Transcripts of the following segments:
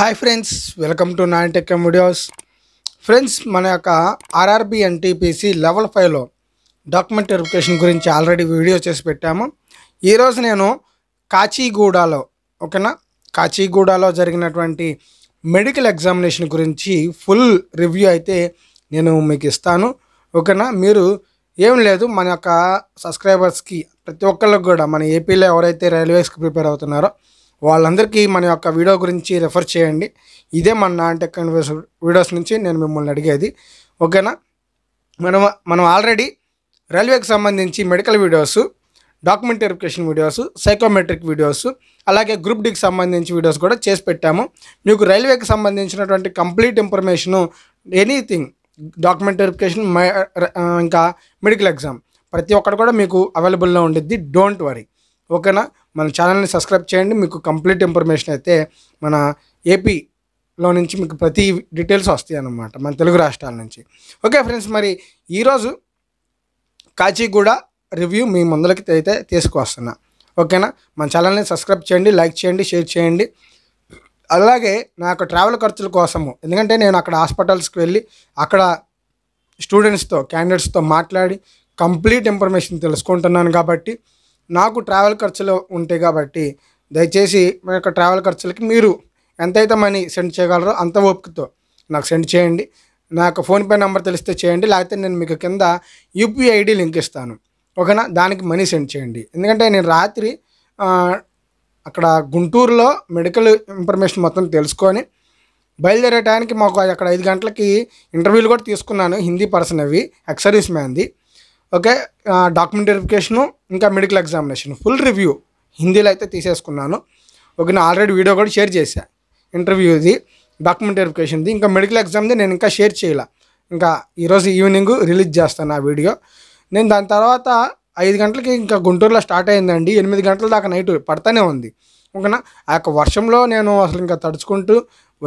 hi friends welcome to nine tech videos friends మన యొక్క RRB NTPC level ఫైవ్లో document verification గురించి already video చేసి పెట్టాము ఈరోజు నేను కాచిగూడలో ఓకేనా కాచిగూడలో జరిగినటువంటి మెడికల్ ఎగ్జామినేషన్ గురించి ఫుల్ రివ్యూ అయితే నేను మీకు ఇస్తాను ఓకేనా మీరు ఏం లేదు మన యొక్క సబ్స్క్రైబర్స్కి ప్రతి ఒక్కళ్ళకి కూడా మన ఏపీలో ఎవరైతే రైల్వేస్కి ప్రిపేర్ అవుతున్నారో వాళ్ళందరికీ మన యొక్క వీడియో గురించి రెఫర్ చేయండి ఇదే మన నాన్ టెక్ వీడియోస్ నుంచి నేను మిమ్మల్ని అడిగేది ఓకేనా మనం మనం ఆల్రెడీ రైల్వేకి సంబంధించి medical videos document verification videos psychometric videos అలాగే గ్రూప్ డికి సంబంధించి వీడియోస్ కూడా చేసి పెట్టాము మీకు రైల్వేకి సంబంధించినటువంటి complete information anything document verification ఇంకా మెడికల్ ఎగ్జామ్ ప్రతి ఒక్కటి కూడా మీకు అవైలబుల్లో ఉండిద్ది డోంట్ వరీ ఓకేనా మన ఛానల్ని సబ్స్క్రైబ్ చేయండి మీకు కంప్లీట్ ఇన్ఫర్మేషన్ అయితే మన ఏపీలో నుంచి మీకు ప్రతి డీటెయిల్స్ వస్తాయి అన్నమాట మన తెలుగు రాష్ట్రాల నుంచి ఓకే ఫ్రెండ్స్ మరి ఈరోజు కాచిగూడ రివ్యూ మీ ముందరికి అయితే తీసుకువస్తున్నా ఓకేనా మన ఛానల్ని సబ్స్క్రైబ్ చేయండి లైక్ చేయండి షేర్ చేయండి అలాగే నాకు ట్రావెల్ ఖర్చుల కోసము ఎందుకంటే నేను అక్కడ హాస్పిటల్స్కి వెళ్ళి అక్కడ స్టూడెంట్స్తో క్యాండిడేట్స్తో మాట్లాడి కంప్లీట్ ఇన్ఫర్మేషన్ తెలుసుకుంటున్నాను కాబట్టి నాకు ట్రావెల్ ఖర్చులు ఉంటాయి కాబట్టి దయచేసి మా యొక్క ట్రావెల్ ఖర్చులకి మీరు ఎంతైతే మనీ సెండ్ చేయగలరో అంత ఓపికతో నాకు సెండ్ చేయండి నా యొక్క ఫోన్పే నెంబర్ తెలిస్తే చేయండి లేకపోతే నేను మీకు కింద యూపీఐ ఐడి లింక్ ఇస్తాను ఓకేనా దానికి మనీ సెండ్ చేయండి ఎందుకంటే నేను రాత్రి అక్కడ గుంటూరులో మెడికల్ ఇన్ఫర్మేషన్ మొత్తం తెలుసుకొని బయలుదేరే టైంకి మాకు అక్కడ ఐదు గంటలకి ఇంటర్వ్యూలు కూడా తీసుకున్నాను హిందీ పర్సన్ అవి ఎక్సర్వీస్ మ్యాన్ది ఓకే డాక్యుమెంట్ వెరిఫికేషను ఇంకా మెడికల్ ఎగ్జామినేషన్ ఫుల్ రివ్యూ హిందీలో అయితే తీసేసుకున్నాను ఓకే నేను ఆల్రెడీ వీడియో కూడా షేర్ చేశా ఇంటర్వ్యూది డాక్యుమెంట్ వెరిఫికేషన్ది ఇంకా మెడికల్ ఎగ్జామ్ది నేను ఇంకా షేర్ చేయాల ఇంకా ఈరోజు ఈవినింగ్ రిలీజ్ చేస్తాను ఆ వీడియో నేను దాని తర్వాత ఐదు గంటలకి ఇంకా గుంటూరులో స్టార్ట్ అయిందండి ఎనిమిది గంటల దాకా నైట్ పడతానే ఉంది ఓకేనా ఆ యొక్క వర్షంలో నేను అసలు ఇంకా తడుచుకుంటూ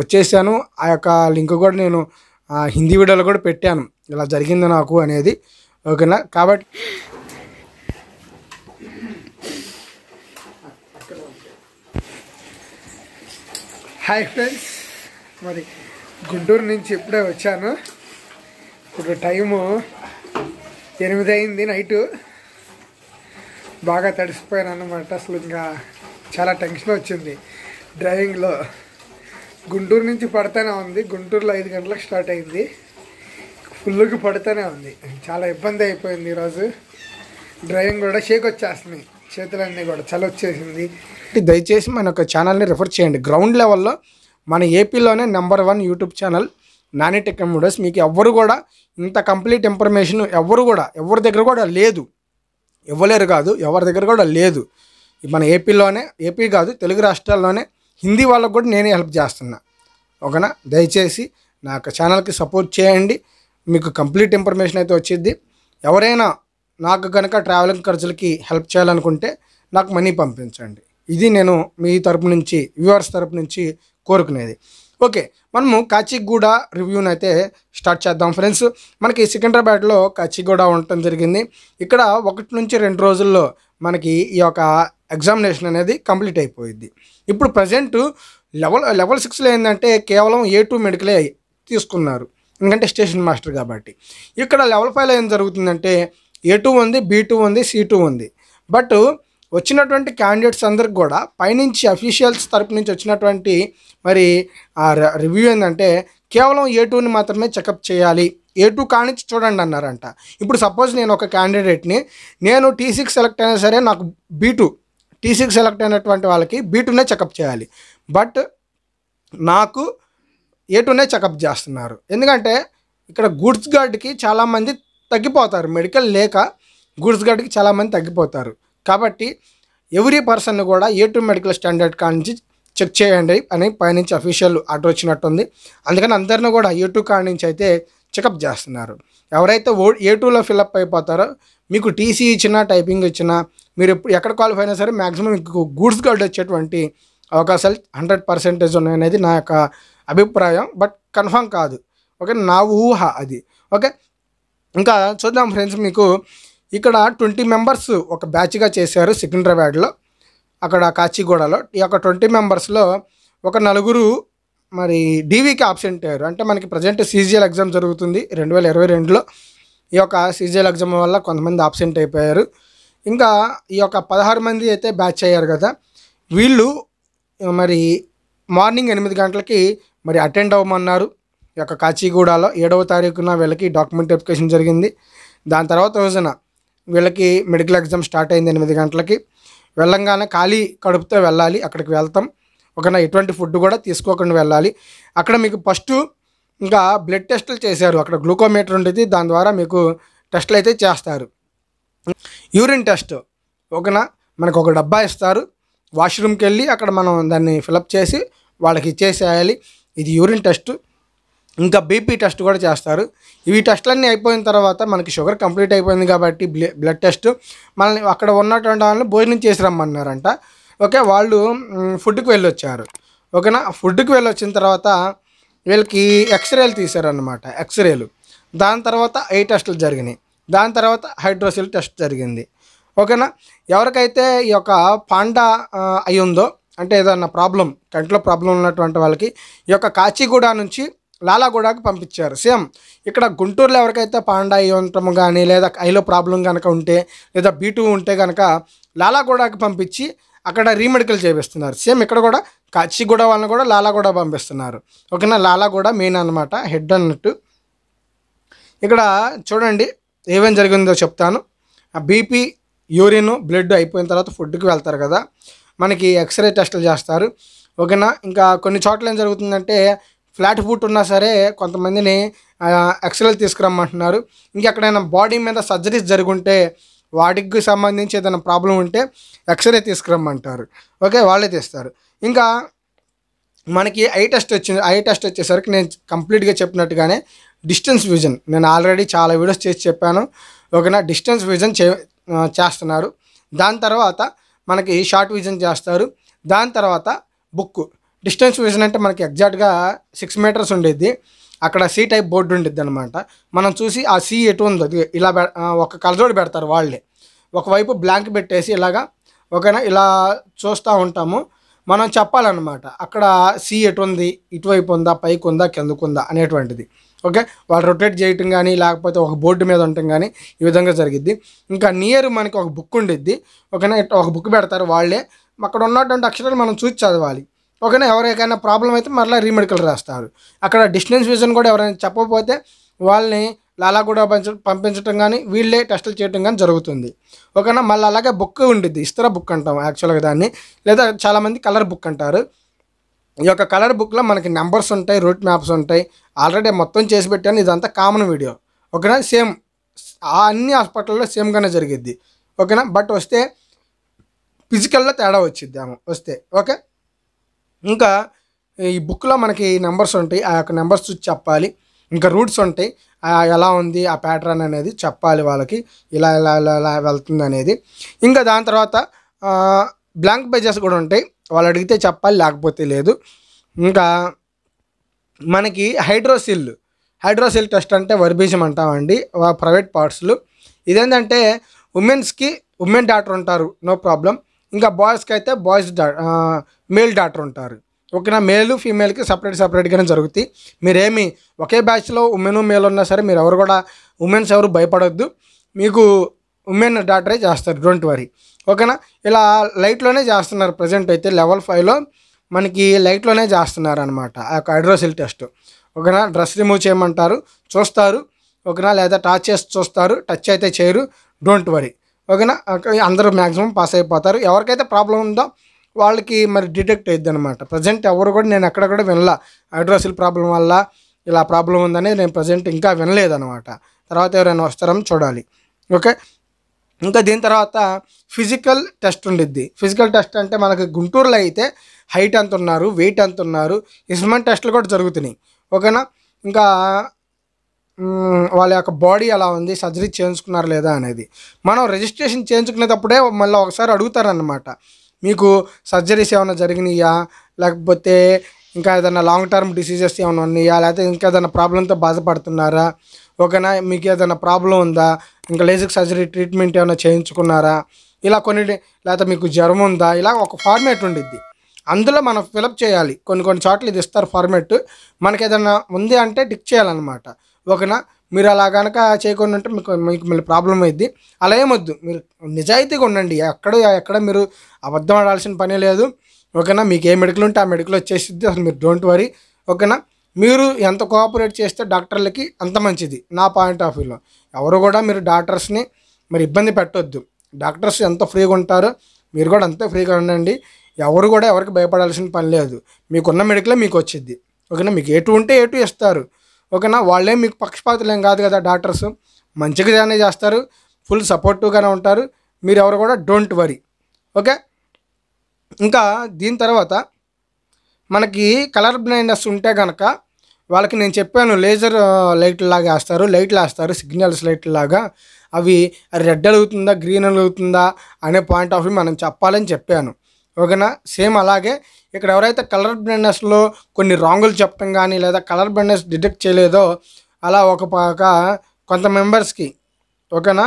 వచ్చేసాను ఆ యొక్క లింక్ కూడా నేను హిందీ వీడియోలో కూడా పెట్టాను ఇలా జరిగింది నాకు అనేది ఓకేనా కాబట్టి హాయ్ ఫ్రెండ్స్ మరి గుంటూరు నుంచి ఇప్పుడే వచ్చాను ఇప్పుడు టైము ఎనిమిది అయింది నైటు బాగా తడిసిపోయాను అనమాట అసలు ఇంకా చాలా టెన్షన్ వచ్చింది డ్రైవింగ్లో గుంటూరు నుంచి పడుతూనే ఉంది గుంటూరులో ఐదు గంటలకు స్టార్ట్ అయింది ఫుల్గా పడుతూనే ఉంది చాలా ఇబ్బంది అయిపోయింది ఈరోజు డ్రైవింగ్ కూడా షేక్ వచ్చేస్తున్నాయి చేతులన్నీ కూడా వచ్చేసింది దయచేసి మన యొక్క ఛానల్ని రిఫర్ చేయండి గ్రౌండ్ లెవెల్లో మన ఏపీలోనే number one YouTube channel Nani tech computers మీకు ఎవ్వరు కూడా ఇంత కంప్లీట్ ఇన్ఫర్మేషన్ ఎవరు కూడా ఎవరి దగ్గర కూడా లేదు ఇవ్వలేరు కాదు ఎవరి దగ్గర కూడా లేదు మన ఏపీలోనే ఏపీ కాదు తెలుగు రాష్ట్రాల్లోనే హిందీ వాళ్ళకు కూడా నేనే హెల్ప్ చేస్తున్నా ఓకేనా దయచేసి నా యొక్క ఛానల్కి సపోర్ట్ చేయండి మీకు కంప్లీట్ ఇన్ఫర్మేషన్ అయితే వచ్చింది ఎవరైనా నాకు కనుక ట్రావెలింగ్ ఖర్చులకి హెల్ప్ చేయాలనుకుంటే నాకు మనీ పంపించండి ఇది నేను మీ తరపు నుంచి వ్యూవర్స్ తరపు నుంచి కోరుకునేది ఓకే మనము కాచిగూడ రివ్యూని అయితే స్టార్ట్ చేద్దాం ఫ్రెండ్స్ మనకి సికింద్రాబాద్లో కాచిగూడ ఉండటం జరిగింది ఇక్కడ ఒకటి నుంచి రెండు రోజుల్లో మనకి ఈ యొక్క ఎగ్జామినేషన్ అనేది కంప్లీట్ అయిపోయింది ఇప్పుడు ప్రజెంట్ లెవెల్ లెవెల్ సిక్స్లో ఏంటంటే కేవలం ఏ టూ మెడికలే తీసుకున్నారు ఎందుకంటే స్టేషన్ మాస్టర్ కాబట్టి ఇక్కడ లెవెల్ ఫైవ్లో ఏం జరుగుతుందంటే ఏ టూ ఉంది బీ టూ ఉంది సి టూ ఉంది బట్ వచ్చినటువంటి క్యాండిడేట్స్ అందరికి కూడా పైనుంచి అఫీషియల్స్ తరపు నుంచి వచ్చినటువంటి మరి ఆ రివ్యూ ఏంటంటే కేవలం ఏ టూని మాత్రమే చెకప్ చేయాలి ఏ టూ కానిచ్చి చూడండి అన్నారంట ఇప్పుడు సపోజ్ నేను ఒక క్యాండిడేట్ని నేను టీ సిక్స్ సెలెక్ట్ అయినా సరే నాకు B two T six select అయినటువంటి వాళ్ళకి బీ టూనే చెకప్ చేయాలి బట్ నాకు ఏ టూనే చెకప్ చేస్తున్నారు ఎందుకంటే ఇక్కడ గూడ్స్ గార్డ్కి చాలామంది తగ్గిపోతారు మెడికల్ లేక గూడ్స్ గార్డ్కి చాలామంది తగ్గిపోతారు కాబట్టి ఎవ్రీ పర్సన్ కూడా ఏ టూ మెడికల్ స్టాండర్డ్ నుంచి చెక్ చేయండి అని పైనుంచి అఫీషియల్ ఆర్డర్ వచ్చినట్టుంది అందుకని అందరిని కూడా ఏ టూ కాడి నుంచి అయితే చెకప్ చేస్తున్నారు ఎవరైతే ఓ ఏ టూలో ఫిల్అప్ అయిపోతారో మీకు టీసీ ఇచ్చినా టైపింగ్ ఇచ్చినా మీరు ఎక్కడ క్వాలిఫై అయినా సరే మ్యాక్సిమం మీకు గూడ్స్ గార్డ్ వచ్చేటువంటి అవకాశాలు హండ్రెడ్ పర్సెంటేజ్ ఉన్నాయనేది నా యొక్క అభిప్రాయం బట్ కన్ఫామ్ కాదు ఓకే నా ఊహ అది ఓకే ఇంకా చూద్దాం ఫ్రెండ్స్ మీకు ఇక్కడ ట్వంటీ మెంబర్స్ ఒక బ్యాచ్గా చేశారు సికింద్రాబాద్లో అక్కడ కాచిగూడలో ఈ యొక్క ట్వంటీ మెంబర్స్లో ఒక నలుగురు మరి డీవీకి ఆబ్సెంట్ అయ్యారు అంటే మనకి ప్రజెంట్ సీజీఎల్ ఎగ్జామ్ జరుగుతుంది రెండు వేల ఇరవై రెండులో ఈ యొక్క సీజీఎల్ ఎగ్జామ్ వల్ల కొంతమంది ఆబ్సెంట్ అయిపోయారు ఇంకా ఈ యొక్క పదహారు మంది అయితే బ్యాచ్ అయ్యారు కదా వీళ్ళు మరి మార్నింగ్ ఎనిమిది గంటలకి మరి అటెండ్ అవ్వమన్నారు ఈ యొక్క కాచిగూడలో ఏడవ తారీఖున వీళ్ళకి డాక్యుమెంట్ వెరిఫికేషన్ జరిగింది దాని తర్వాత రోజున వీళ్ళకి మెడికల్ ఎగ్జామ్ స్టార్ట్ అయింది ఎనిమిది గంటలకి వెళ్ళంగానే ఖాళీ కడుపుతో వెళ్ళాలి అక్కడికి వెళ్తాం ఒకనా ఎటువంటి ఫుడ్ కూడా తీసుకోకుండా వెళ్ళాలి అక్కడ మీకు ఫస్ట్ ఇంకా బ్లడ్ టెస్టులు చేశారు అక్కడ గ్లూకోమీటర్ ఉండేది దాని ద్వారా మీకు టెస్టులు అయితే చేస్తారు యూరిన్ టెస్ట్ ఒకన మనకు ఒక డబ్బా ఇస్తారు వాష్రూమ్కి వెళ్ళి అక్కడ మనం దాన్ని ఫిలప్ చేసి వాళ్ళకి ఇచ్చేసేయాలి ఇది యూరిన్ టెస్ట్ ఇంకా బీపీ టెస్ట్ కూడా చేస్తారు ఇవి టెస్ట్లన్నీ అయిపోయిన తర్వాత మనకి షుగర్ కంప్లీట్ అయిపోయింది కాబట్టి బ్లడ్ టెస్ట్ మనల్ని అక్కడ ఉన్నటువంటి వాళ్ళని భోజనం చేసి రమ్మన్నారంట ఓకే వాళ్ళు ఫుడ్కి వెళ్ళొచ్చారు ఓకేనా ఫుడ్కి వెళ్ళొచ్చిన తర్వాత వీళ్ళకి ఎక్స్రేలు తీశారనమాట ఎక్స్రేలు దాని తర్వాత ఐ టెస్టులు జరిగినాయి దాని తర్వాత హైడ్రోసిల్ టెస్ట్ జరిగింది ఓకేనా ఎవరికైతే ఈ యొక్క పాండా అయ్యిందో అంటే ఏదన్నా ప్రాబ్లం కంట్లో ప్రాబ్లం ఉన్నటువంటి వాళ్ళకి ఈ యొక్క కాచిగూడ నుంచి లాలాగూడకు పంపించారు సేమ్ ఇక్కడ గుంటూరులో ఎవరికైతే పాండా యోంత్రం కానీ లేదా ఐలో ప్రాబ్లం కనుక ఉంటే లేదా బీటూ ఉంటే కనుక లాలాగూడకు పంపించి అక్కడ రీమెడికల్ చేపిస్తున్నారు సేమ్ ఇక్కడ కూడా కచ్చిగూడ వాళ్ళని కూడా లాలాగూడ పంపిస్తున్నారు ఓకేనా లాలాగూడ మెయిన్ అనమాట హెడ్ అన్నట్టు ఇక్కడ చూడండి ఏమేం జరిగిందో చెప్తాను బీపీ యూరిన్ బ్లడ్ అయిపోయిన తర్వాత ఫుడ్కి వెళ్తారు కదా మనకి ఎక్స్రే టెస్టులు చేస్తారు ఓకేనా ఇంకా కొన్ని చోట్ల ఏం జరుగుతుందంటే ఫ్లాట్ ఫుట్ ఉన్నా సరే కొంతమందిని ఎక్స్రేలు తీసుకురమ్మంటున్నారు ఇంకెక్కడైనా బాడీ మీద సర్జరీస్ జరుగుంటే వాటికి సంబంధించి ఏదైనా ప్రాబ్లం ఉంటే ఎక్స్రే తీసుకురమ్మంటారు ఓకే వాళ్ళే తీస్తారు ఇంకా మనకి ఐ టెస్ట్ వచ్చింది ఐ టెస్ట్ వచ్చేసరికి నేను కంప్లీట్గా చెప్పినట్టుగానే డిస్టెన్స్ విజన్ నేను ఆల్రెడీ చాలా వీడియోస్ చేసి చెప్పాను ఓకేనా డిస్టెన్స్ విజన్ చే చేస్తున్నారు దాని తర్వాత మనకి షార్ట్ విజన్ చేస్తారు దాని తర్వాత బుక్ డిస్టెన్స్ విజన్ అంటే మనకి ఎగ్జాక్ట్గా సిక్స్ మీటర్స్ ఉండేది అక్కడ సీ టైప్ బోర్డు ఉండిద్ది అనమాట మనం చూసి ఆ సీ ఎటు ఉందో ఇలా ఒక కలజోడు పెడతారు వాళ్ళే ఒకవైపు బ్లాంక్ పెట్టేసి ఇలాగా ఒకనా ఇలా చూస్తూ ఉంటాము మనం చెప్పాలన్నమాట అక్కడ సీ ఎటు ఉంది ఇటువైపు ఉందా పైకి ఉందా కిందకు ఉందా అనేటువంటిది ఓకే వాళ్ళు రొటేట్ చేయటం కానీ లేకపోతే ఒక బోర్డు మీద ఉండటం కానీ ఈ విధంగా జరిగిద్ది ఇంకా నియర్ మనకి ఒక బుక్ ఉండిద్ది ఒకనా ఒక బుక్ పెడతారు వాళ్ళే అక్కడ ఉన్నటువంటి అక్షరాలు మనం చూసి చదవాలి ఓకేనా ఎవరికైనా ప్రాబ్లం అయితే మరలా రీమెడికల్ రాస్తారు అక్కడ డిస్టెన్స్ విజన్ కూడా ఎవరైనా చెప్పకపోతే వాళ్ళని అలా కూడా పంపించడం కానీ వీళ్ళే టెస్టులు చేయడం కానీ జరుగుతుంది ఓకేనా మళ్ళీ అలాగే బుక్ ఉండిద్ది ఇస్తర బుక్ అంటాం యాక్చువల్గా దాన్ని లేదా చాలామంది కలర్ బుక్ అంటారు ఈ యొక్క కలర్ బుక్లో మనకి నెంబర్స్ ఉంటాయి రూట్ మ్యాప్స్ ఉంటాయి ఆల్రెడీ మొత్తం చేసి పెట్టాను ఇదంతా కామన్ వీడియో ఓకేనా సేమ్ అన్ని హాస్పిటల్లో సేమ్గానే జరిగిద్ది ఓకేనా బట్ వస్తే ఫిజికల్లో తేడా వచ్చిద్దాము వస్తే ఓకే ఇంకా ఈ బుక్లో మనకి నెంబర్స్ ఉంటాయి ఆ యొక్క నెంబర్స్ చెప్పాలి ఇంకా రూట్స్ ఉంటాయి ఎలా ఉంది ఆ ప్యాటర్న్ అనేది చెప్పాలి వాళ్ళకి ఇలా ఇలా ఇలా ఇలా వెళ్తుంది అనేది ఇంకా దాని తర్వాత బ్లాంక్ పేజెస్ కూడా ఉంటాయి వాళ్ళు అడిగితే చెప్పాలి లేకపోతే లేదు ఇంకా మనకి హైడ్రోసిల్ హైడ్రోసిల్ టెస్ట్ అంటే వర్బీజం అంటామండి ప్రైవేట్ పార్ట్స్లు ఇదేంటంటే ఉమెన్స్కి ఉమెన్ డాక్టర్ ఉంటారు నో ప్రాబ్లం ఇంకా బాయ్స్కి అయితే బాయ్స్ డా మేల్ డాక్టర్ ఉంటారు ఓకేనా మేలు ఫీమేల్కి సపరేట్ సపరేట్గానే జరుగుతాయి మీరేమి ఒకే బ్యాచ్లో ఉమెన్ మేల్ ఉన్నా సరే మీరు ఎవరు కూడా ఉమెన్స్ ఎవరు భయపడొద్దు మీకు ఉమెన్ డాక్టరే చేస్తారు డోంట్ వరీ ఓకేనా ఇలా లైట్లోనే చేస్తున్నారు ప్రజెంట్ అయితే లెవెల్ ఫైవ్లో మనకి లైట్లోనే చేస్తున్నారు అనమాట ఆ యొక్క హైడ్రోసిల్ టెస్ట్ ఓకేనా డ్రెస్ రిమూవ్ చేయమంటారు చూస్తారు ఓకేనా లేదా టచ్ చేసి చూస్తారు టచ్ అయితే చేయరు డోంట్ వరీ ఓకేనా అందరూ మ్యాక్సిమం పాస్ అయిపోతారు ఎవరికైతే ప్రాబ్లం ఉందో వాళ్ళకి మరి డిటెక్ట్ అయ్యిద్ది అనమాట ప్రజెంట్ ఎవరు కూడా నేను ఎక్కడ కూడా వినలా హైడ్రోసిల్ ప్రాబ్లం వల్ల ఇలా ప్రాబ్లం ఉందనేది నేను ప్రజెంట్ ఇంకా వినలేదనమాట తర్వాత ఎవరైనా వస్తారని చూడాలి ఓకే ఇంకా దీని తర్వాత ఫిజికల్ టెస్ట్ ఉండిద్ది ఫిజికల్ టెస్ట్ అంటే మనకి గుంటూరులో అయితే హైట్ ఎంత ఉన్నారు వెయిట్ ఎంత ఉన్నారు ఇస్మెంట్ టెస్ట్లు కూడా జరుగుతున్నాయి ఓకేనా ఇంకా వాళ్ళ యొక్క బాడీ ఎలా ఉంది సర్జరీ చేయించుకున్నారు లేదా అనేది మనం రిజిస్ట్రేషన్ చేయించుకునేటప్పుడే మళ్ళీ ఒకసారి అడుగుతారనమాట మీకు సర్జరీస్ ఏమైనా జరిగినాయా లేకపోతే ఇంకా ఏదైనా లాంగ్ టర్మ్ డిసీజెస్ ఏమైనా ఉన్నాయా లేకపోతే ఇంకా ఏదైనా ప్రాబ్లంతో బాధపడుతున్నారా ఓకేనా మీకు ఏదైనా ప్రాబ్లం ఉందా ఇంకా లేజిక్ సర్జరీ ట్రీట్మెంట్ ఏమైనా చేయించుకున్నారా ఇలా కొన్ని లేకపోతే మీకు జ్వరం ఉందా ఇలా ఒక ఫార్మేట్ ఉండిద్ది అందులో మనం ఫిలప్ చేయాలి కొన్ని కొన్ని చోట్ల ఇది ఇస్తారు ఫార్మేట్ మనకి ఏదైనా ఉంది అంటే టిక్ చేయాలన్నమాట ఓకేనా మీరు అలా కనుక చేయకుండా ఉంటే మీకు మీకు మళ్ళీ ప్రాబ్లం అయింది అలా ఏమొద్దు మీరు నిజాయితీగా ఉండండి ఎక్కడ ఎక్కడ మీరు అబద్ధం ఆడాల్సిన పనే లేదు ఓకేనా మీకు ఏ మెడికల్ ఉంటే ఆ మెడికల్ వచ్చేసిద్ది అసలు మీరు డోంట్ వరీ ఓకేనా మీరు ఎంత కోఆపరేట్ చేస్తే డాక్టర్లకి అంత మంచిది నా పాయింట్ ఆఫ్ వ్యూలో ఎవరు కూడా మీరు డాక్టర్స్ని మరి ఇబ్బంది పెట్టొద్దు డాక్టర్స్ ఎంత ఫ్రీగా ఉంటారో మీరు కూడా అంతే ఫ్రీగా ఉండండి ఎవరు కూడా ఎవరికి భయపడాల్సిన పని లేదు మీకున్న మెడికలే మీకు వచ్చింది ఓకేనా మీకు ఎటు ఉంటే ఎటు ఇస్తారు ఓకేనా వాళ్ళే మీకు పక్షపాతులేం కాదు కదా డాక్టర్స్ మంచిగానే చేస్తారు ఫుల్ సపోర్టివ్గానే ఉంటారు మీరు ఎవరు కూడా డోంట్ వరీ ఓకే ఇంకా దీని తర్వాత మనకి కలర్ బ్లైండ్నెస్ ఉంటే కనుక వాళ్ళకి నేను చెప్పాను లేజర్ లైట్లు లాగా వేస్తారు లైట్లు వేస్తారు సిగ్నల్స్ లైట్లు లాగా అవి రెడ్ అలుగుతుందా గ్రీన్ అలుగుతుందా అనే పాయింట్ ఆఫ్ వ్యూ మనం చెప్పాలని చెప్పాను ఓకేనా సేమ్ అలాగే ఇక్కడ ఎవరైతే కలర్ బ్లైండ్నెస్లో కొన్ని రాంగులు చెప్పడం కానీ లేదా కలర్ బ్లైండ్నెస్ డిటెక్ట్ చేయలేదో అలా ఒక పాక కొంత మెంబర్స్కి ఓకేనా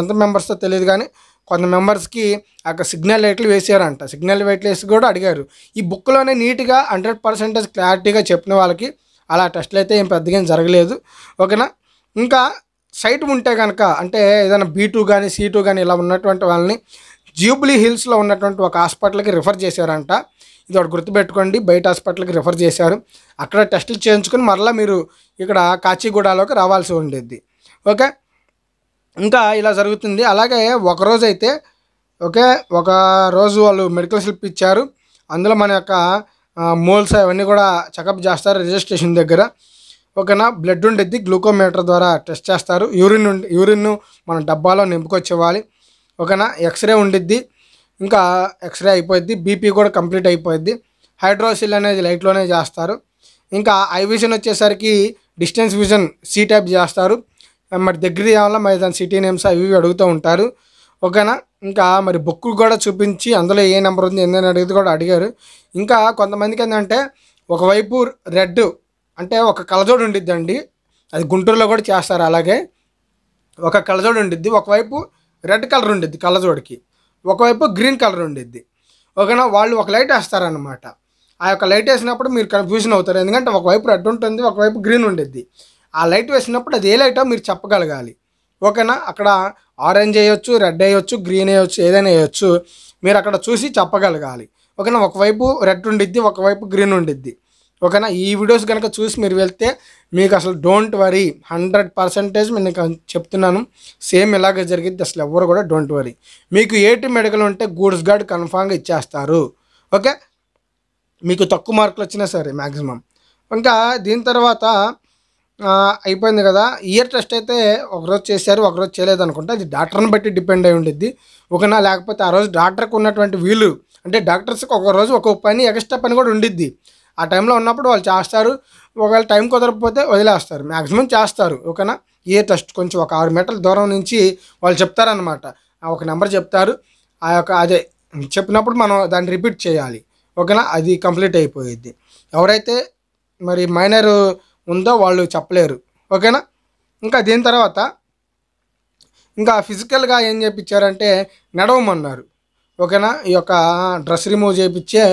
ఎంత మెంబర్స్తో తెలియదు కానీ కొంత మెంబర్స్కి అక్కడ సిగ్నల్ లైట్లు వేసారంట సిగ్నల్ లైట్లు వేసి కూడా అడిగారు ఈ బుక్లోనే నీట్గా హండ్రెడ్ పర్సెంటేజ్ క్లారిటీగా చెప్పిన వాళ్ళకి అలా టెస్ట్లు అయితే ఏం పెద్దగా ఏం జరగలేదు ఓకేనా ఇంకా సైట్ ఉంటే కనుక అంటే ఏదైనా బీ టూ కానీ సీ టూ కానీ ఇలా ఉన్నటువంటి వాళ్ళని జూబ్లీ హిల్స్లో ఉన్నటువంటి ఒక హాస్పిటల్కి రిఫర్ చేశారంట ఇది ఒకటి గుర్తుపెట్టుకోండి బయట హాస్పిటల్కి రిఫర్ చేశారు అక్కడ టెస్టులు చేయించుకొని మరలా మీరు ఇక్కడ కాచిగూడలోకి రావాల్సి ఉండేది ఓకే ఇంకా ఇలా జరుగుతుంది అలాగే ఒకరోజు అయితే ఓకే ఒక రోజు వాళ్ళు మెడికల్ స్లిప్ ఇచ్చారు అందులో మన యొక్క మోల్స్ అవన్నీ కూడా చెకప్ చేస్తారు రిజిస్ట్రేషన్ దగ్గర ఓకేనా బ్లడ్ ఉండేది గ్లూకోమీటర్ ద్వారా టెస్ట్ చేస్తారు యూరిన్ యూరిన్ను మనం డబ్బాలో నింపుకొచ్చేవాలి ఓకేనా ఎక్స్రే ఉండిద్ది ఇంకా ఎక్స్రే అయిపోద్ది బీపీ కూడా కంప్లీట్ అయిపోయిద్ది హైడ్రోసిల్ అనేది లైట్లోనే చేస్తారు ఇంకా ఐవిజన్ వచ్చేసరికి డిస్టెన్స్ విజన్ సీ టైప్ చేస్తారు మరి దగ్గర కావాలా మరి దాని సిటీ నేమ్స్ అవి అడుగుతూ ఉంటారు ఓకేనా ఇంకా మరి బుక్కులు కూడా చూపించి అందులో ఏ నెంబర్ ఉంది ఎందుకని అడిగితే కూడా అడిగారు ఇంకా కొంతమందికి ఏంటంటే ఒకవైపు రెడ్ అంటే ఒక కలజోడు ఉండిద్దండి అది గుంటూరులో కూడా చేస్తారు అలాగే ఒక కలజోడు ఉండిద్ది ఒకవైపు రెడ్ కలర్ ఉండిద్ది కళ్ళజోడికి ఒకవైపు గ్రీన్ కలర్ ఉండిద్ది ఓకేనా వాళ్ళు ఒక లైట్ వేస్తారనమాట ఆ యొక్క లైట్ వేసినప్పుడు మీరు కన్ఫ్యూజన్ అవుతారు ఎందుకంటే ఒకవైపు రెడ్ ఉంటుంది ఒకవైపు గ్రీన్ ఉండిద్ది ఆ లైట్ వేసినప్పుడు అది ఏ లైటో మీరు చెప్పగలగాలి ఓకేనా అక్కడ ఆరెంజ్ వేయొచ్చు రెడ్ వేయొచ్చు గ్రీన్ వేయొచ్చు ఏదైనా వేయొచ్చు మీరు అక్కడ చూసి చెప్పగలగాలి ఓకేనా ఒకవైపు రెడ్ ఉండిద్ది ఒకవైపు గ్రీన్ ఉండిద్ది ఓకేనా ఈ వీడియోస్ కనుక చూసి మీరు వెళ్తే మీకు అసలు డోంట్ వరీ హండ్రెడ్ పర్సెంటేజ్ నేను చెప్తున్నాను సేమ్ ఇలాగే జరిగింది అసలు ఎవరు కూడా డోంట్ వరీ మీకు ఏటి మెడికల్ ఉంటే గూడ్స్ గార్డ్ కన్ఫామ్గా ఇచ్చేస్తారు ఓకే మీకు తక్కువ మార్కులు వచ్చినా సరే మ్యాక్సిమం ఇంకా దీని తర్వాత అయిపోయింది కదా ఇయర్ టెస్ట్ అయితే ఒకరోజు చేశారు ఒకరోజు చేయలేదు అనుకుంటే అది డాక్టర్ని బట్టి డిపెండ్ అయి ఉండిద్ది ఒకనా లేకపోతే ఆ రోజు డాక్టర్కి ఉన్నటువంటి వీలు అంటే డాక్టర్స్కి ఒక రోజు ఒక్కొక్క పని ఎక్స్ట్రా పని కూడా ఉండిద్ది ఆ టైంలో ఉన్నప్పుడు వాళ్ళు చేస్తారు ఒకవేళ టైం కుదరకపోతే వదిలేస్తారు మ్యాక్సిమం చేస్తారు ఓకేనా ఏ టెస్ట్ కొంచెం ఒక ఆరు మీటర్ల దూరం నుంచి వాళ్ళు చెప్తారనమాట ఒక నెంబర్ చెప్తారు ఆ యొక్క అదే చెప్పినప్పుడు మనం దాన్ని రిపీట్ చేయాలి ఓకేనా అది కంప్లీట్ అయిపోయింది ఎవరైతే మరి మైనర్ ఉందో వాళ్ళు చెప్పలేరు ఓకేనా ఇంకా దీని తర్వాత ఇంకా ఫిజికల్గా ఏం చేయించారంటే నడవమన్నారు ఓకేనా ఈ యొక్క డ్రెస్ రిమూవ్ చేయించే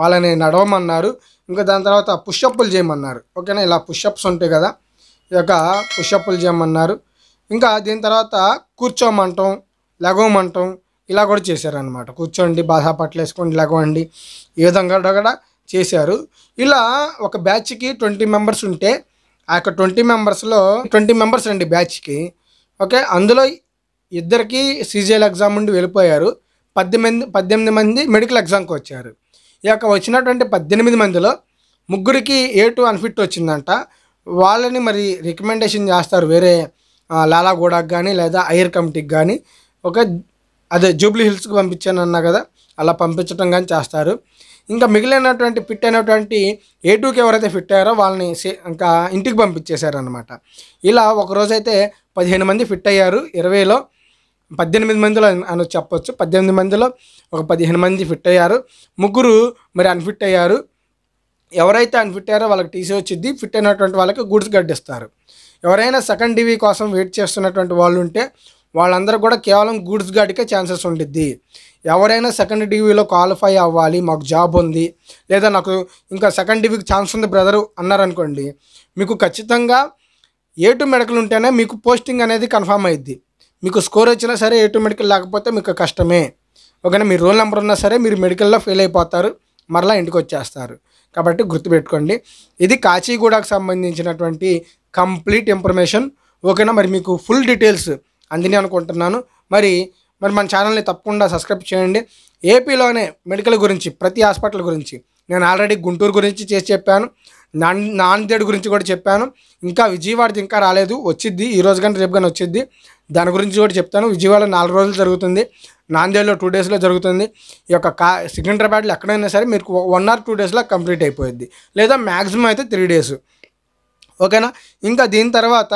వాళ్ళని నడవమన్నారు ఇంకా దాని తర్వాత పుషప్పులు చేయమన్నారు ఓకేనా ఇలా పుషప్స్ ఉంటాయి కదా ఈ యొక్క పుషప్పులు చేయమన్నారు ఇంకా దీని తర్వాత కూర్చోమంటాం లగవమంటాం ఇలా కూడా చేశారనమాట కూర్చోండి బాధా పట్లు వేసుకోండి లగవండి ఈ విధంగా కూడా చేశారు ఇలా ఒక బ్యాచ్కి ట్వంటీ మెంబర్స్ ఉంటే ఆ యొక్క ట్వంటీ మెంబర్స్లో ట్వంటీ మెంబర్స్ అండి బ్యాచ్కి ఓకే అందులో ఇద్దరికి సీజియల్ ఎగ్జామ్ ఉండి వెళ్ళిపోయారు పద్దెనిమిది పద్దెనిమిది మంది మెడికల్ ఎగ్జామ్కి వచ్చారు ఈ యొక్క వచ్చినటువంటి పద్దెనిమిది మందిలో ముగ్గురికి ఏ టూ అన్ఫిట్ వచ్చిందంట వాళ్ళని మరి రికమెండేషన్ చేస్తారు వేరే లాలాగూడకు కానీ లేదా ఐర్ కమిటీకి కానీ ఒక అదే జూబ్లీ హిల్స్కి పంపించాను అన్నా కదా అలా పంపించడం కానీ చేస్తారు ఇంకా మిగిలినటువంటి ఫిట్ అయినటువంటి ఏ టూకి ఎవరైతే ఫిట్ అయ్యారో వాళ్ళని ఇంకా ఇంటికి అనమాట ఇలా ఒకరోజైతే పదిహేను మంది ఫిట్ అయ్యారు ఇరవైలో పద్దెనిమిది మందిలో అని చెప్పవచ్చు పద్దెనిమిది మందిలో ఒక పదిహేను మంది ఫిట్ అయ్యారు ముగ్గురు మరి అన్ఫిట్ అయ్యారు ఎవరైతే అన్ఫిట్ అయ్యారో వాళ్ళకి టీసీ వచ్చింది ఫిట్ అయినటువంటి వాళ్ళకి గుడ్స్ గడ్డిస్తారు ఎవరైనా సెకండ్ డివి కోసం వెయిట్ చేస్తున్నటువంటి వాళ్ళు ఉంటే వాళ్ళందరూ కూడా కేవలం గూడ్స్ గార్డ్కే ఛాన్సెస్ ఉండిద్ది ఎవరైనా సెకండ్ డివిలో క్వాలిఫై అవ్వాలి మాకు జాబ్ ఉంది లేదా నాకు ఇంకా సెకండ్ డివికి ఛాన్స్ ఉంది బ్రదరు అన్నారనుకోండి మీకు ఖచ్చితంగా ఏ టు మెడకలు ఉంటేనే మీకు పోస్టింగ్ అనేది కన్ఫామ్ అయ్యిద్ది మీకు స్కోర్ వచ్చినా సరే ఏ మెడికల్ లేకపోతే మీకు కష్టమే ఓకేనా మీ రోల్ నెంబర్ ఉన్నా సరే మీరు మెడికల్లో ఫెయిల్ అయిపోతారు మరలా ఇంటికి వచ్చేస్తారు కాబట్టి గుర్తుపెట్టుకోండి ఇది కాచిగూడకు సంబంధించినటువంటి కంప్లీట్ ఇన్ఫర్మేషన్ ఓకేనా మరి మీకు ఫుల్ డీటెయిల్స్ అందిని అనుకుంటున్నాను మరి మరి మన ఛానల్ని తప్పకుండా సబ్స్క్రైబ్ చేయండి ఏపీలోనే మెడికల్ గురించి ప్రతి హాస్పిటల్ గురించి నేను ఆల్రెడీ గుంటూరు గురించి చేసి చెప్పాను నాన్ నాందేడ్ గురించి కూడా చెప్పాను ఇంకా విజయవాడది ఇంకా రాలేదు వచ్చిద్ది ఈ రోజు కానీ రేపు కానీ వచ్చిద్ది దాని గురించి కూడా చెప్తాను విజయవాడ నాలుగు రోజులు జరుగుతుంది నాందేడ్లో టూ డేస్లో జరుగుతుంది ఈ యొక్క కా సికింద్రాబాద్లో ఎక్కడైనా సరే మీరు వన్ ఆర్ టూ డేస్లో కంప్లీట్ అయిపోయింది లేదా మ్యాక్సిమం అయితే త్రీ డేస్ ఓకేనా ఇంకా దీని తర్వాత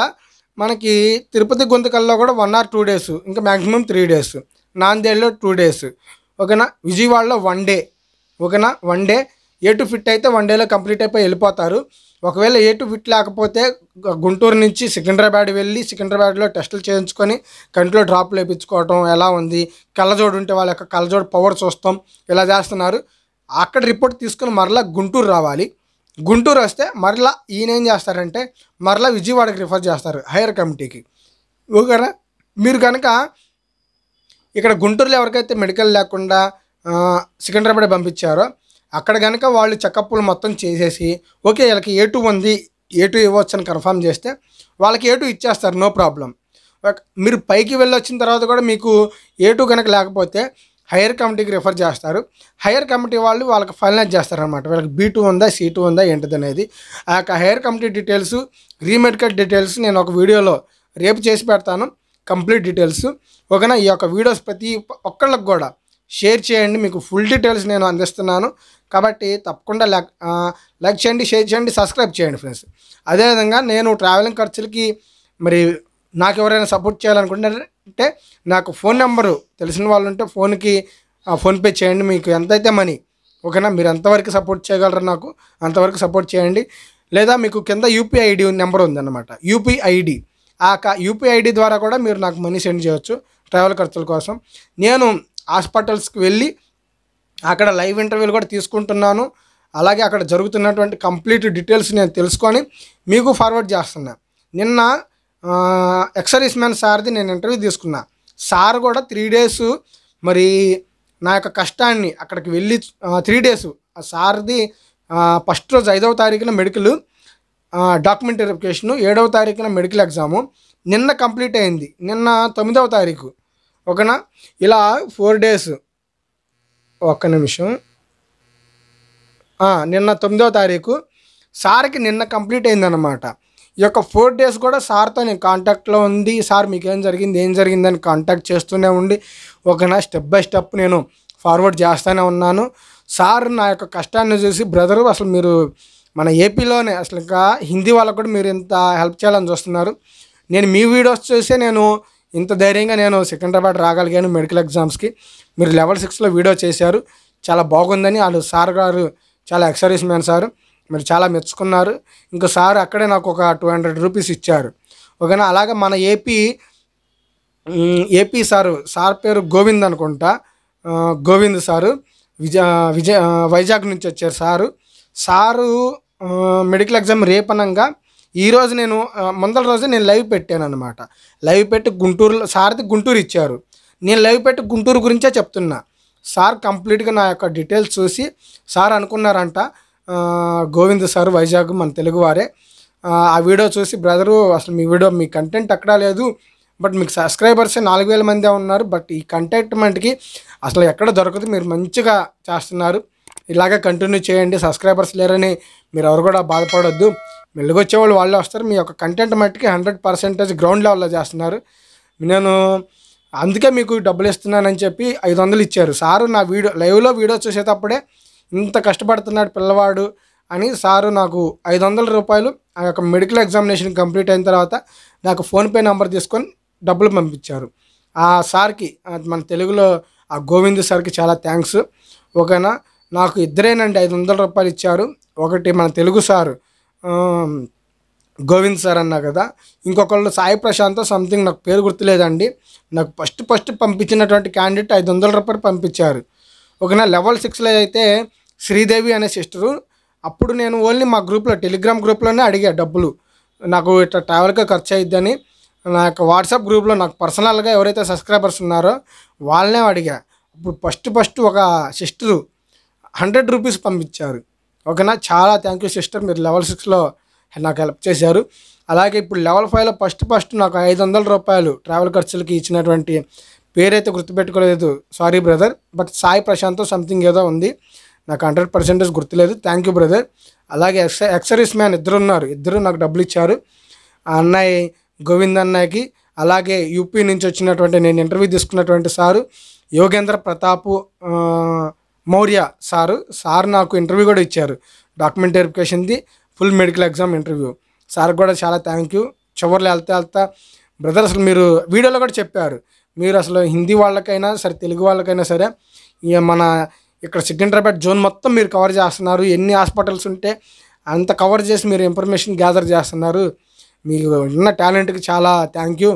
మనకి తిరుపతి గుంతకల్లో కూడా వన్ ఆర్ టూ డేస్ ఇంకా మ్యాక్సిమం త్రీ డేస్ నాందేడ్లో టూ డేస్ ఓకేనా విజయవాడలో వన్ డే ఓకేనా one day A two fit అయితే వన్ డేలో కంప్లీట్ అయిపోయి వెళ్ళిపోతారు ఒకవేళ ఏ టు ఫిట్ లేకపోతే గుంటూరు నుంచి సికింద్రాబాద్ వెళ్ళి సికింద్రాబాద్లో టెస్టులు చేయించుకొని కంటిలో డ్రాప్లు వేయించుకోవటం ఎలా ఉంది కళ్ళజోడు ఉంటే వాళ్ళ యొక్క కళ్ళజోడు పవర్ చూస్తాం ఇలా చేస్తున్నారు అక్కడ రిపోర్ట్ తీసుకుని మరలా గుంటూరు రావాలి గుంటూరు వస్తే మరలా ఈయన ఏం చేస్తారంటే మరలా విజయవాడకి రిఫర్ చేస్తారు హైయర్ కమిటీకి ఓకేనా మీరు కనుక ఇక్కడ గుంటూరులో ఎవరికైతే మెడికల్ లేకుండా సికింద్రాబాద్ పంపించారో అక్కడ కనుక వాళ్ళు చెకప్లు మొత్తం చేసేసి ఓకే వీళ్ళకి ఏ టూ ఉంది ఏ టూ ఇవ్వచ్చు అని కన్ఫామ్ చేస్తే వాళ్ళకి ఏ టూ ఇచ్చేస్తారు నో ప్రాబ్లం మీరు పైకి వెళ్ళొచ్చిన తర్వాత కూడా మీకు ఏ టూ కనుక లేకపోతే హైయర్ కమిటీకి రిఫర్ చేస్తారు హైయర్ కమిటీ వాళ్ళు వాళ్ళకి ఫైనలైజ్ చేస్తారనమాట వీళ్ళకి బీ టూ ఉందా సీ టూ ఉందా ఏంటిది అనేది ఆ యొక్క higher committee details remedical details నేను ఒక వీడియోలో రేపు చేసి పెడతాను కంప్లీట్ డీటెయిల్స్ ఒకనా ఈ యొక్క వీడియోస్ ప్రతి ఒక్కళ్ళకి కూడా షేర్ చేయండి మీకు ఫుల్ డీటెయిల్స్ నేను అందిస్తున్నాను కాబట్టి తప్పకుండా లైక్ చేయండి షేర్ చేయండి సబ్స్క్రైబ్ చేయండి ఫ్రెండ్స్ అదేవిధంగా నేను ట్రావెలింగ్ ఖర్చులకి మరి నాకు ఎవరైనా సపోర్ట్ చేయాలనుకుంటే నాకు ఫోన్ నెంబరు తెలిసిన వాళ్ళు ఉంటే ఫోన్కి ఫోన్పే చేయండి మీకు ఎంతైతే మనీ ఓకేనా మీరు ఎంతవరకు సపోర్ట్ చేయగలరు నాకు అంతవరకు సపోర్ట్ చేయండి లేదా మీకు కింద యూపీఐ ఐడి నెంబర్ ఉందన్నమాట యూపీఐ ఐడి ఆ యూపీఐ ఐడి ద్వారా కూడా మీరు నాకు మనీ సెండ్ చేయవచ్చు ట్రావెల్ ఖర్చుల కోసం నేను హాస్పిటల్స్కి వెళ్ళి అక్కడ లైవ్ ఇంటర్వ్యూలు కూడా తీసుకుంటున్నాను అలాగే అక్కడ జరుగుతున్నటువంటి కంప్లీట్ డీటెయిల్స్ నేను తెలుసుకొని మీకు ఫార్వర్డ్ చేస్తున్నా నిన్న ఎక్సరీస్ మ్యాన్ సార్ది నేను ఇంటర్వ్యూ తీసుకున్నా సార్ కూడా త్రీ డేస్ మరి నా యొక్క కష్టాన్ని అక్కడికి వెళ్ళి త్రీ డేస్ ఆ సార్ది ఫస్ట్ రోజు ఐదవ తారీఖున మెడికల్ డాక్యుమెంట్ వెరిఫికేషను ఏడవ తారీఖున మెడికల్ ఎగ్జాము నిన్న కంప్లీట్ అయింది నిన్న తొమ్మిదవ తారీఖు ఓకేనా ఇలా ఫోర్ డేస్ ఒక్క నిమిషం నిన్న తొమ్మిదో తారీఖు సార్కి నిన్న కంప్లీట్ అనమాట ఈ యొక్క ఫోర్ డేస్ కూడా సార్తో నేను కాంటాక్ట్లో ఉంది సార్ మీకు ఏం జరిగింది ఏం జరిగిందని కాంటాక్ట్ చేస్తూనే ఉండి ఒకనా స్టెప్ బై స్టెప్ నేను ఫార్వర్డ్ చేస్తూనే ఉన్నాను సార్ నా యొక్క కష్టాన్ని చూసి బ్రదర్ అసలు మీరు మన ఏపీలోనే అసలు ఇంకా హిందీ వాళ్ళకు కూడా మీరు ఇంత హెల్ప్ చేయాలని చూస్తున్నారు నేను మీ వీడియోస్ చూసే నేను ఇంత ధైర్యంగా నేను సికింద్రాబాద్ రాగలిగాను మెడికల్ ఎగ్జామ్స్కి మీరు లెవెల్ సిక్స్లో వీడియో చేశారు చాలా బాగుందని వాళ్ళు సార్ గారు చాలా ఎక్సర్వీస్ మ్యాన్ సార్ మీరు చాలా మెచ్చుకున్నారు ఇంకా సార్ అక్కడే నాకు ఒక టూ హండ్రెడ్ రూపీస్ ఇచ్చారు ఓకేనా అలాగే మన ఏపీ ఏపీ సారు సార్ పేరు గోవింద్ అనుకుంటా గోవింద్ సారు విజయ విజయ వైజాగ్ నుంచి వచ్చారు సారు సారు మెడికల్ ఎగ్జామ్ రేపనంగా ఈరోజు నేను ముందల రోజు నేను లైవ్ పెట్టాను అనమాట లైవ్ పెట్టి గుంటూరులో సార్ది గుంటూరు ఇచ్చారు నేను లైవ్ పెట్టి గుంటూరు గురించే చెప్తున్నా సార్ కంప్లీట్గా నా యొక్క డీటెయిల్స్ చూసి సార్ అనుకున్నారంట గోవింద్ సార్ వైజాగ్ మన తెలుగువారే ఆ వీడియో చూసి బ్రదరు అసలు మీ వీడియో మీ కంటెంట్ అక్కడా లేదు బట్ మీకు సబ్స్క్రైబర్స్ నాలుగు వేల మందే ఉన్నారు బట్ ఈ కంటెంట్మెంట్కి అసలు ఎక్కడ దొరకదు మీరు మంచిగా చేస్తున్నారు ఇలాగే కంటిన్యూ చేయండి సబ్స్క్రైబర్స్ లేరని మీరు ఎవరు కూడా బాధపడొద్దు మెల్లుగా వచ్చేవాళ్ళు వాళ్ళే వస్తారు మీ యొక్క కంటెంట్ మట్టుకి హండ్రెడ్ పర్సెంటేజ్ గ్రౌండ్ లెవెల్లో చేస్తున్నారు నేను అందుకే మీకు డబ్బులు ఇస్తున్నానని చెప్పి ఐదు వందలు ఇచ్చారు సారు నా వీడియో లైవ్లో వీడియో చూసేటప్పుడే ఇంత కష్టపడుతున్నాడు పిల్లవాడు అని సారు నాకు ఐదు వందల రూపాయలు ఆ యొక్క మెడికల్ ఎగ్జామినేషన్ కంప్లీట్ అయిన తర్వాత నాకు ఫోన్పే నెంబర్ తీసుకొని డబ్బులు పంపించారు ఆ సార్కి మన తెలుగులో ఆ గోవింద్ సార్కి చాలా థ్యాంక్స్ ఓకేనా నాకు ఇద్దరేనండి ఐదు వందల రూపాయలు ఇచ్చారు ఒకటి మన తెలుగు సారు గోవింద్ సార్ అన్నా కదా ఇంకొకళ్ళు సాయి ప్రశాంత్ సంథింగ్ నాకు పేరు గుర్తులేదండి నాకు ఫస్ట్ ఫస్ట్ పంపించినటువంటి క్యాండిడేట్ ఐదు వందల రూపాయలు పంపించారు ఒకనా లెవెల్ సిక్స్లో అయితే శ్రీదేవి అనే సిస్టరు అప్పుడు నేను ఓన్లీ మా గ్రూప్లో టెలిగ్రామ్ గ్రూప్లోనే అడిగా డబ్బులు నాకు ఇట్లా ట్రావెల్గా ఖర్చు అయిద్దని నా యొక్క వాట్సాప్ గ్రూప్లో నాకు పర్సనల్గా ఎవరైతే సబ్స్క్రైబర్స్ ఉన్నారో వాళ్ళనే అడిగా ఇప్పుడు ఫస్ట్ ఫస్ట్ ఒక సిస్టరు హండ్రెడ్ రూపీస్ పంపించారు ఓకేనా చాలా థ్యాంక్ యూ సిస్టర్ మీరు లెవెల్ సిక్స్లో నాకు హెల్ప్ చేశారు అలాగే ఇప్పుడు లెవెల్ ఫైవ్లో ఫస్ట్ ఫస్ట్ నాకు ఐదు వందల రూపాయలు ట్రావెల్ ఖర్చులకి ఇచ్చినటువంటి పేరైతే గుర్తుపెట్టుకోలేదు sorry brother but Sai Prashant something ఏదో ఉంది నాకు హండ్రెడ్ పర్సెంటేజ్ గుర్తులేదు థ్యాంక్ యూ బ్రదర్ అలాగే ఎక్స ఎక్సరీస్ మ్యాన్ ఇద్దరు ఉన్నారు ఇద్దరు నాకు డబ్బులు ఇచ్చారు ఆ అన్నయ్య గోవింద్ అన్నయ్యకి అలాగే యూపీ నుంచి వచ్చినటువంటి నేను ఇంటర్వ్యూ తీసుకున్నటువంటి sir Yogendra Pratap Maurya sir sir నాకు ఇంటర్వ్యూ కూడా ఇచ్చారు డాక్యుమెంట్ వెరిఫికేషన్ది full medical exam interview sir కూడా చాలా థ్యాంక్ యూ చివరిలో వెళ్తా వెళ్తా బ్రదర్ అసలు మీరు వీడియోలో కూడా చెప్పారు మీరు అసలు హిందీ వాళ్ళకైనా సరే తెలుగు వాళ్ళకైనా సరే మన ఇక్కడ సికింద్రాబాద్ జోన్ మొత్తం మీరు కవర్ చేస్తున్నారు ఎన్ని హాస్పిటల్స్ ఉంటే అంత కవర్ చేసి మీరు ఇన్ఫర్మేషన్ గ్యాదర్ చేస్తున్నారు మీకు ఉన్న టాలెంట్కి చాలా థ్యాంక్ యూ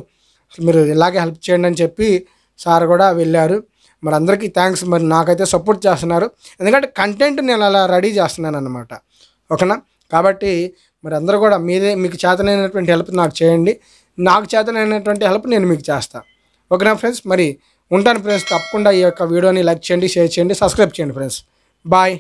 మీరు ఇలాగే హెల్ప్ చేయండి అని చెప్పి సార్ కూడా వెళ్ళారు మరి అందరికీ థ్యాంక్స్ మరి నాకైతే సపోర్ట్ చేస్తున్నారు ఎందుకంటే కంటెంట్ నేను అలా రెడీ చేస్తున్నాను అనమాట ఓకేనా కాబట్టి మరి అందరూ కూడా మీదే మీకు చేతనైనటువంటి హెల్ప్ నాకు చేయండి నాకు చేతనైనటువంటి హెల్ప్ నేను మీకు చేస్తాను ఓకేనా ఫ్రెండ్స్ మరి ఉంటాను ఫ్రెండ్స్ తప్పకుండా ఈ యొక్క వీడియోని లైక్ చేయండి షేర్ చేయండి సబ్స్క్రైబ్ చేయండి ఫ్రెండ్స్ బాయ్